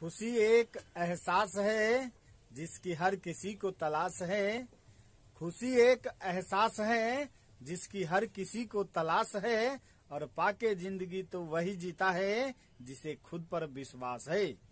खुशी एक एहसास है जिसकी हर किसी को तलाश है खुशी एक एहसास है जिसकी हर किसी को तलाश है और पाके जिंदगी तो वही जीता है जिसे खुद पर विश्वास है